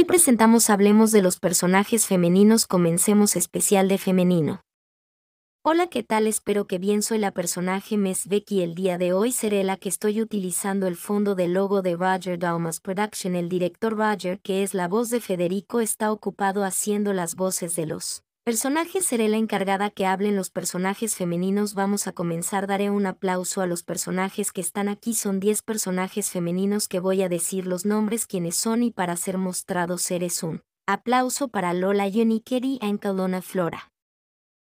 Hoy presentamos Hablemos de los personajes femeninos, comencemos especial de femenino. Hola, ¿qué tal? Espero que bien soy la personaje Miss Becky. El día de hoy seré la que estoy utilizando el fondo del logo de Roger Daumas Production. El director Roger, que es la voz de Federico, está ocupado haciendo las voces de los Personaje seré la encargada que hablen los personajes femeninos. Vamos a comenzar. Daré un aplauso a los personajes que están aquí. Son 10 personajes femeninos que voy a decir los nombres, quienes son y para ser mostrados seres un. Aplauso para Lola Jenny y Lona, Flora.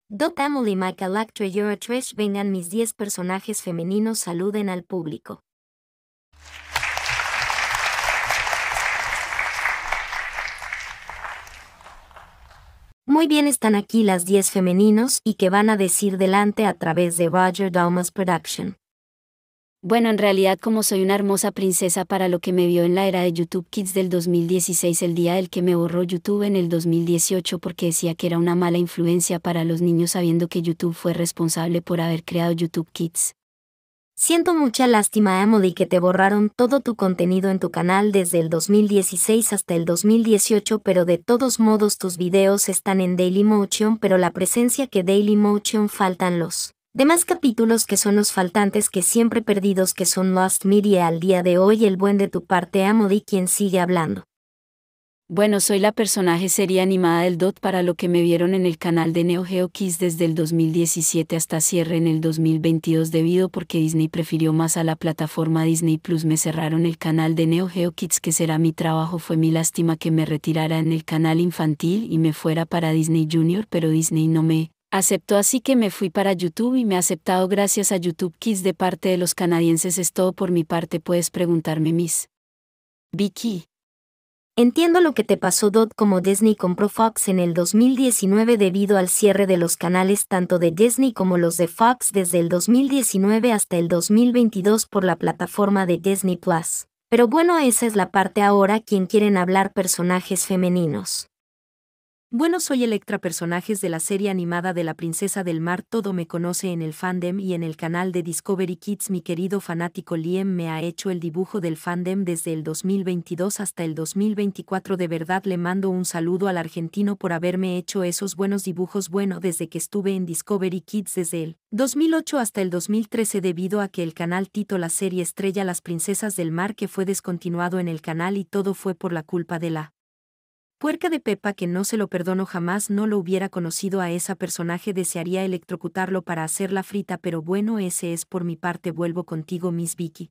Dot Emily Michael Actor Your Tresh. Vengan mis 10 personajes femeninos. Saluden al público. Muy bien están aquí las 10 femeninos y que van a decir delante a través de Roger Dalmas Production. Bueno, en realidad como soy una hermosa princesa para lo que me vio en la era de YouTube Kids del 2016, el día del que me borró YouTube en el 2018 porque decía que era una mala influencia para los niños sabiendo que YouTube fue responsable por haber creado YouTube Kids. Siento mucha lástima Amody que te borraron todo tu contenido en tu canal desde el 2016 hasta el 2018 pero de todos modos tus videos están en Dailymotion pero la presencia que Dailymotion faltan los demás capítulos que son los faltantes que siempre perdidos que son Lost Media al día de hoy el buen de tu parte Amody quien sigue hablando. Bueno, soy la personaje serie animada del DOT para lo que me vieron en el canal de Neo Geo Kids desde el 2017 hasta cierre en el 2022 debido porque Disney prefirió más a la plataforma Disney Plus me cerraron el canal de Neo Geo Kids que será mi trabajo fue mi lástima que me retirara en el canal infantil y me fuera para Disney Junior pero Disney no me aceptó así que me fui para YouTube y me ha aceptado gracias a YouTube Kids de parte de los canadienses es todo por mi parte puedes preguntarme mis Vicky Entiendo lo que te pasó Dot como Disney compró Fox en el 2019 debido al cierre de los canales tanto de Disney como los de Fox desde el 2019 hasta el 2022 por la plataforma de Disney Plus. Pero bueno, esa es la parte ahora quien quieren hablar personajes femeninos. Bueno, soy Electra, personajes de la serie animada de La Princesa del Mar. Todo me conoce en el fandom y en el canal de Discovery Kids. Mi querido fanático Liam me ha hecho el dibujo del fandom desde el 2022 hasta el 2024. De verdad le mando un saludo al argentino por haberme hecho esos buenos dibujos. Bueno, desde que estuve en Discovery Kids desde el 2008 hasta el 2013 debido a que el canal Tito la serie estrella Las Princesas del Mar que fue descontinuado en el canal y todo fue por la culpa de la Puerca de Pepa que no se lo perdono jamás no lo hubiera conocido a esa personaje desearía electrocutarlo para hacerla frita pero bueno ese es por mi parte vuelvo contigo Miss Vicky.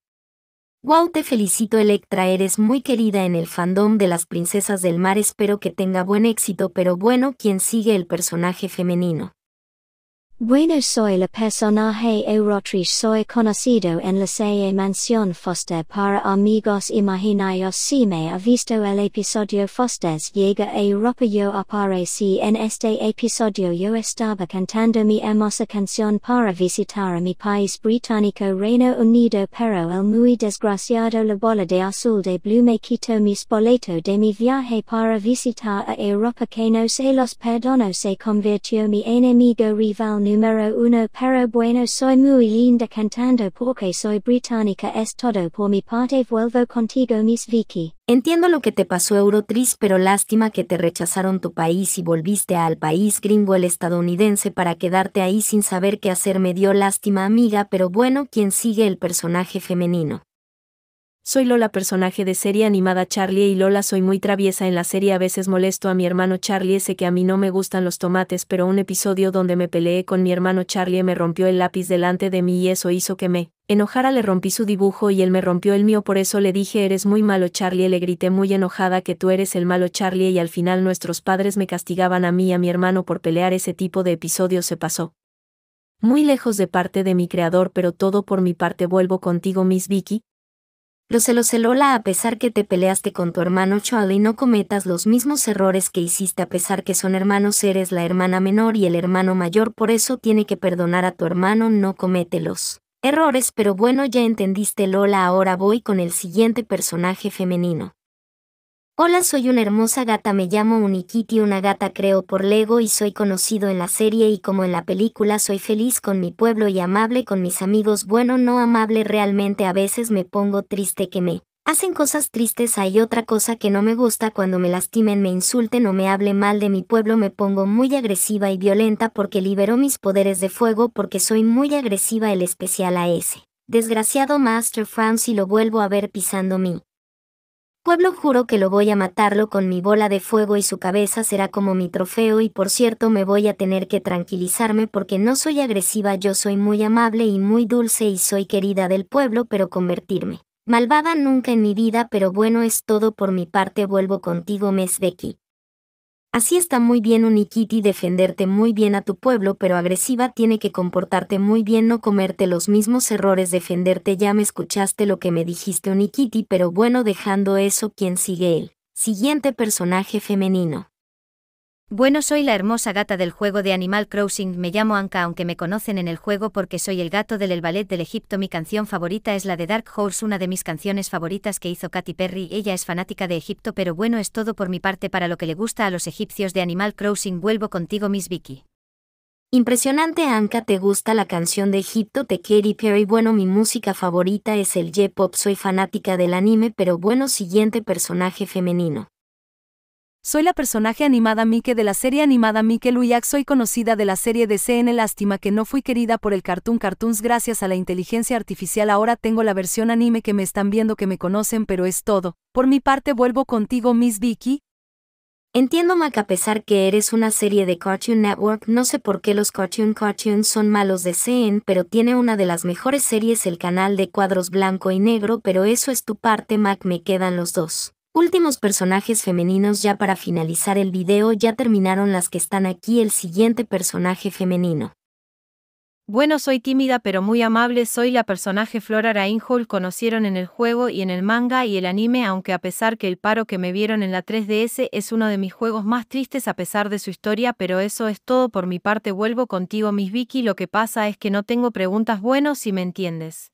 Wow te felicito Electra eres muy querida en el fandom de las princesas del mar espero que tenga buen éxito pero bueno quien sigue el personaje femenino. Bueno soy la personaje rotrich soy conocido en la serie Mansión Foster para amigos imaginarios si me ha visto el episodio Fosters llega a Europa yo aparece en este episodio yo estaba cantando mi hermosa canción para visitar a mi país británico Reino Unido pero el muy desgraciado la bola de azul de blue me quitó mis spoleto de mi viaje para visitar a Europa que no se los perdono se convirtió mi enemigo rival número uno pero bueno soy muy linda cantando porque soy británica es todo por mi parte vuelvo contigo Miss Vicky. Entiendo lo que te pasó Eurotris pero lástima que te rechazaron tu país y volviste al país gringo el estadounidense para quedarte ahí sin saber qué hacer me dio lástima amiga pero bueno quien sigue el personaje femenino. Soy Lola personaje de serie animada Charlie y Lola soy muy traviesa en la serie a veces molesto a mi hermano Charlie Sé que a mí no me gustan los tomates pero un episodio donde me peleé con mi hermano Charlie me rompió el lápiz delante de mí y eso hizo que me enojara le rompí su dibujo y él me rompió el mío por eso le dije eres muy malo Charlie le grité muy enojada que tú eres el malo Charlie y al final nuestros padres me castigaban a mí y a mi hermano por pelear ese tipo de episodios se pasó. Muy lejos de parte de mi creador pero todo por mi parte vuelvo contigo Miss Vicky, lo celo Lola, a pesar que te peleaste con tu hermano Charlie no cometas los mismos errores que hiciste a pesar que son hermanos eres la hermana menor y el hermano mayor por eso tiene que perdonar a tu hermano no comételos. Errores pero bueno ya entendiste Lola ahora voy con el siguiente personaje femenino. Hola, soy una hermosa gata, me llamo Unikitty, una gata creo por Lego y soy conocido en la serie y como en la película soy feliz con mi pueblo y amable con mis amigos, bueno, no amable realmente a veces me pongo triste que me hacen cosas tristes, hay otra cosa que no me gusta cuando me lastimen, me insulten o me hable mal de mi pueblo, me pongo muy agresiva y violenta porque libero mis poderes de fuego porque soy muy agresiva el especial a ese. Desgraciado Master Frown, y lo vuelvo a ver pisando mi Pueblo juro que lo voy a matarlo con mi bola de fuego y su cabeza será como mi trofeo y por cierto me voy a tener que tranquilizarme porque no soy agresiva, yo soy muy amable y muy dulce y soy querida del pueblo pero convertirme. Malvada nunca en mi vida pero bueno es todo por mi parte vuelvo contigo mes Becky. Así está muy bien Uniquiti defenderte muy bien a tu pueblo, pero agresiva tiene que comportarte muy bien, no comerte los mismos errores, defenderte. Ya me escuchaste lo que me dijiste Uniquiti pero bueno, dejando eso, ¿quién sigue el Siguiente personaje femenino. Bueno, soy la hermosa gata del juego de Animal Crossing, me llamo Anka aunque me conocen en el juego porque soy el gato del El Ballet del Egipto, mi canción favorita es la de Dark Horse, una de mis canciones favoritas que hizo Katy Perry, ella es fanática de Egipto, pero bueno, es todo por mi parte para lo que le gusta a los egipcios de Animal Crossing, vuelvo contigo Miss Vicky. Impresionante Anka, ¿te gusta la canción de Egipto de Katy Perry? Bueno, mi música favorita es el J-Pop, soy fanática del anime, pero bueno, siguiente personaje femenino. Soy la personaje animada Mike de la serie animada Mike Luyak. Soy conocida de la serie de CN Lástima que no fui querida por el Cartoon Cartoons gracias a la inteligencia artificial. Ahora tengo la versión anime que me están viendo que me conocen, pero es todo. Por mi parte vuelvo contigo, Miss Vicky. Entiendo Mac a pesar que eres una serie de Cartoon Network, no sé por qué los Cartoon Cartoons son malos de CN, pero tiene una de las mejores series el canal de cuadros blanco y negro, pero eso es tu parte Mac, me quedan los dos. Últimos personajes femeninos ya para finalizar el video ya terminaron las que están aquí el siguiente personaje femenino. Bueno soy tímida pero muy amable soy la personaje Flora Reinhold, conocieron en el juego y en el manga y el anime aunque a pesar que el paro que me vieron en la 3DS es uno de mis juegos más tristes a pesar de su historia pero eso es todo por mi parte vuelvo contigo Miss Vicky lo que pasa es que no tengo preguntas bueno si me entiendes.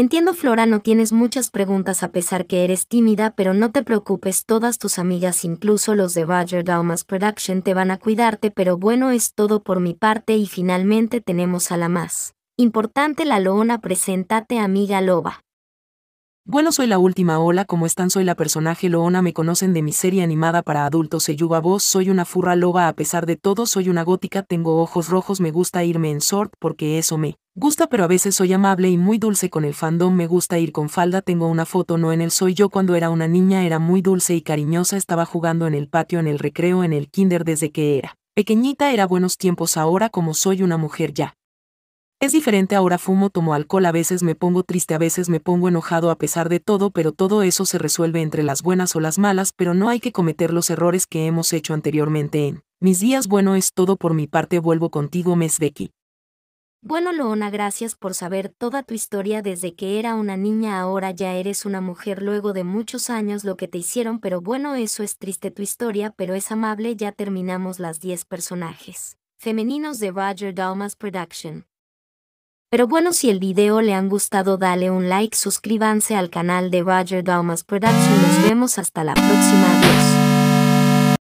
Entiendo Flora, no tienes muchas preguntas a pesar que eres tímida, pero no te preocupes, todas tus amigas, incluso los de Badger Daumas Production, te van a cuidarte, pero bueno, es todo por mi parte y finalmente tenemos a la más. Importante la lona preséntate amiga loba. Bueno soy la última ola como están soy la personaje loona me conocen de mi serie animada para adultos Seyuba vos soy una furra loba a pesar de todo soy una gótica tengo ojos rojos me gusta irme en sort, porque eso me gusta pero a veces soy amable y muy dulce con el fandom me gusta ir con falda tengo una foto no en el soy yo cuando era una niña era muy dulce y cariñosa estaba jugando en el patio en el recreo en el kinder desde que era pequeñita era buenos tiempos ahora como soy una mujer ya es diferente ahora fumo, tomo alcohol, a veces me pongo triste, a veces me pongo enojado a pesar de todo, pero todo eso se resuelve entre las buenas o las malas, pero no hay que cometer los errores que hemos hecho anteriormente en Mis días bueno es todo por mi parte, vuelvo contigo, Mes Becky. Bueno, Loona, gracias por saber toda tu historia desde que era una niña, ahora ya eres una mujer luego de muchos años lo que te hicieron, pero bueno, eso es triste tu historia, pero es amable, ya terminamos las 10 personajes femeninos de Roger Dalmas Production. Pero bueno, si el video le han gustado dale un like, suscríbanse al canal de Roger Daumas Production. Nos vemos hasta la próxima. Adiós.